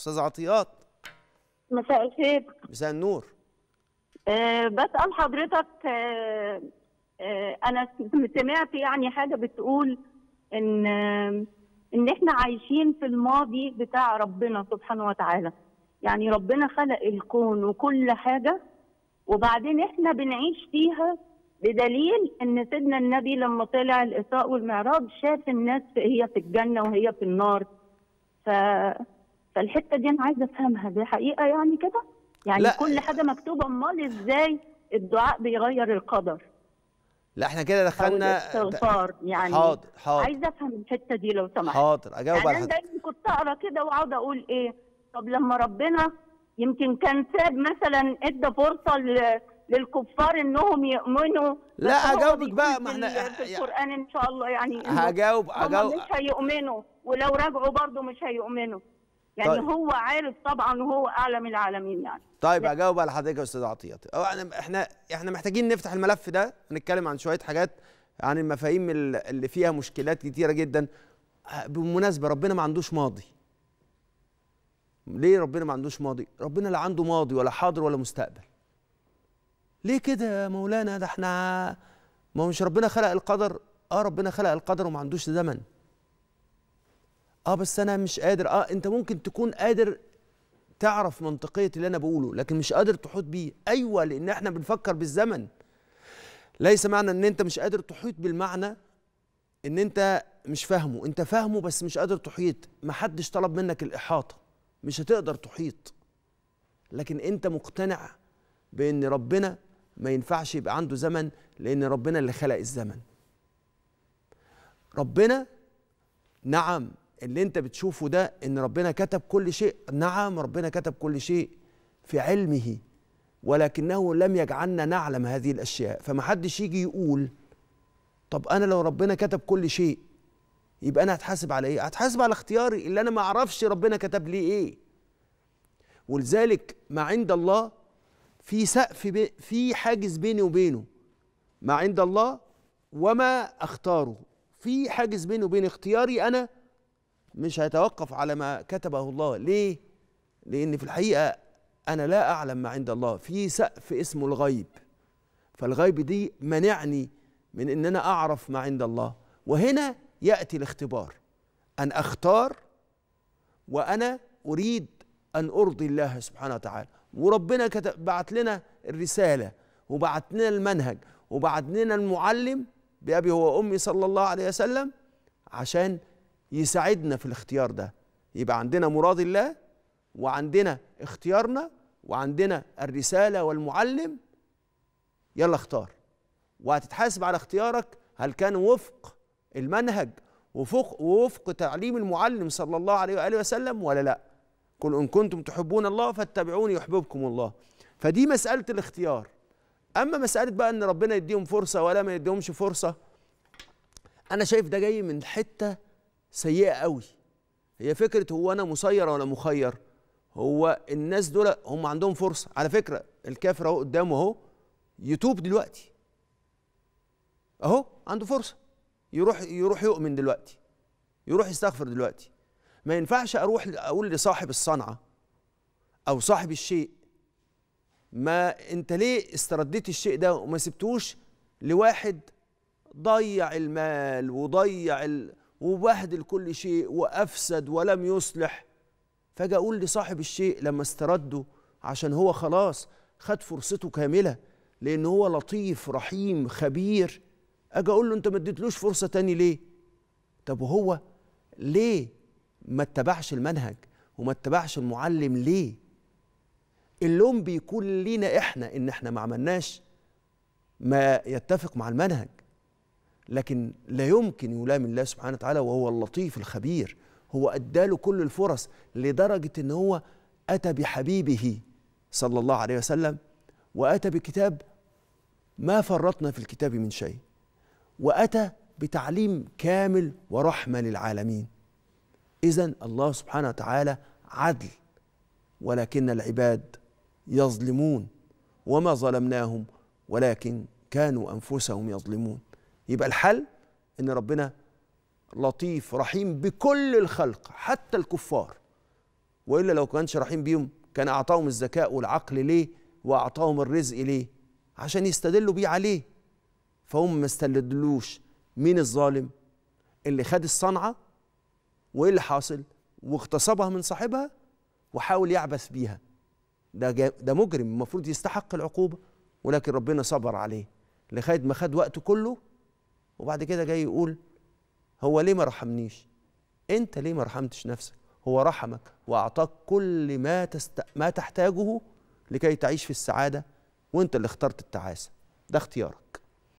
استاذ عطيات مساء الخير مساء النور أه بسال حضرتك أه أه انا سمعت يعني حاجه بتقول ان أه، ان احنا عايشين في الماضي بتاع ربنا سبحانه وتعالى يعني ربنا خلق الكون وكل حاجه وبعدين احنا بنعيش فيها بدليل ان سيدنا النبي لما طلع الاسراء والمعراج شاف الناس هي في الجنه وهي في النار ف فالحته دي انا عايزه افهمها دي حقيقه يعني كده يعني لا. كل حاجه مكتوبه امال ازاي الدعاء بيغير القدر لا احنا كده دخلنا استغفار يعني حاضر حاضر عايزه افهم الحته دي لو سمحت حاضر اجاوب يعني على انا دايما كنت اقرا كده واقعد اقول ايه طب لما ربنا يمكن كان ساب مثلا ادى فرصه للكفار انهم يؤمنوا لا اجاوبك بقى ما احنا في القران ان شاء الله يعني هجاوب هجاوب مش هيؤمنوا ولو رجعوا برضه مش هيؤمنوا يعني طيب. هو عارف طبعا هو اعلم العالمين يعني طيب اجاوب على حضرتك يا استاذ عطيه احنا احنا احنا محتاجين نفتح الملف ده ونتكلم عن شويه حاجات عن المفاهيم اللي فيها مشكلات كتيره جدا بالمناسبه ربنا ما عندوش ماضي ليه ربنا ما عندوش ماضي ربنا لا عنده ماضي ولا حاضر ولا مستقبل ليه كده يا مولانا ده احنا ما هو مش ربنا خلق القدر اه ربنا خلق القدر وما عندوش زمن اه بس انا مش قادر اه انت ممكن تكون قادر تعرف منطقيه اللي انا بقوله لكن مش قادر تحيط بيه ايوه لان احنا بنفكر بالزمن ليس معنى ان انت مش قادر تحيط بالمعنى ان انت مش فاهمه انت فاهمه بس مش قادر تحيط محدش طلب منك الاحاطه مش هتقدر تحيط لكن انت مقتنع بان ربنا ما ينفعش يبقى عنده زمن لان ربنا اللي خلق الزمن ربنا نعم اللي انت بتشوفه ده ان ربنا كتب كل شيء نعم ربنا كتب كل شيء في علمه ولكنه لم يجعلنا نعلم هذه الاشياء فمحدش يجي يقول طب انا لو ربنا كتب كل شيء يبقى انا هتحاسب على ايه هتحاسب على اختياري اللي انا ما اعرفش ربنا كتب لي ايه ولذلك ما عند الله في سقف بي في حاجز بيني وبينه ما عند الله وما اختاره في حاجز بيني وبين اختياري انا مش هيتوقف على ما كتبه الله ليه لان في الحقيقه انا لا اعلم ما عند الله في سقف اسمه الغيب فالغيب دي منعني من ان انا اعرف ما عند الله وهنا ياتي الاختبار ان اختار وانا اريد ان ارضي الله سبحانه وتعالى وربنا كتب بعت لنا الرساله وبعت لنا المنهج وبعت لنا المعلم بابي هو امي صلى الله عليه وسلم عشان يساعدنا في الاختيار ده يبقى عندنا مراد الله وعندنا اختيارنا وعندنا الرساله والمعلم يلا اختار وهتتحاسب على اختيارك هل كان وفق المنهج وفق ووفق تعليم المعلم صلى الله عليه واله وسلم ولا لا قل ان كنتم تحبون الله فاتبعوني يحببكم الله فدي مساله الاختيار اما مساله بقى ان ربنا يديهم فرصه ولا ما يديهمش فرصه انا شايف ده جاي من حته سيئه قوي هي فكره هو انا مسير ولا مخير هو الناس دول هم عندهم فرصه على فكره الكافر اهو قدامه اهو يتوب دلوقتي اهو عنده فرصه يروح يروح يؤمن دلوقتي يروح يستغفر دلوقتي ما ينفعش اروح اقول لصاحب الصنعه او صاحب الشيء ما انت ليه استرديت الشيء ده وما سبتوش لواحد ضيع المال وضيع ال... وبهدل كل شيء وافسد ولم يصلح فاجي اقول لصاحب الشيء لما استرده عشان هو خلاص خد فرصته كامله لان هو لطيف رحيم خبير اجي اقول له انت ما اديتلوش فرصه تاني ليه طب وهو ليه ما اتبعش المنهج وما اتبعش المعلم ليه اللوم بيكون لينا احنا ان احنا ما عملناش ما يتفق مع المنهج لكن لا يمكن يلام الله سبحانه وتعالى وهو اللطيف الخبير هو اداله كل الفرص لدرجه ان هو اتى بحبيبه صلى الله عليه وسلم واتى بكتاب ما فرطنا في الكتاب من شيء واتى بتعليم كامل ورحمه للعالمين اذا الله سبحانه وتعالى عدل ولكن العباد يظلمون وما ظلمناهم ولكن كانوا انفسهم يظلمون يبقى الحل ان ربنا لطيف رحيم بكل الخلق حتى الكفار والا لو كانش رحيم بيهم كان اعطاهم الذكاء والعقل ليه واعطاهم الرزق ليه عشان يستدلوا بيه عليه فهم ما استدلوش مين الظالم اللي خد الصنعه وايه اللي حاصل واغتصبها من صاحبها وحاول يعبث بيها ده ده مجرم المفروض يستحق العقوبه ولكن ربنا صبر عليه لغايه ما خد وقته كله وبعد كده جاي يقول هو ليه ما رحمنيش انت ليه ما رحمتش نفسك هو رحمك واعطاك كل ما تست... ما تحتاجه لكي تعيش في السعاده وانت اللي اخترت التعاسه ده اختيارك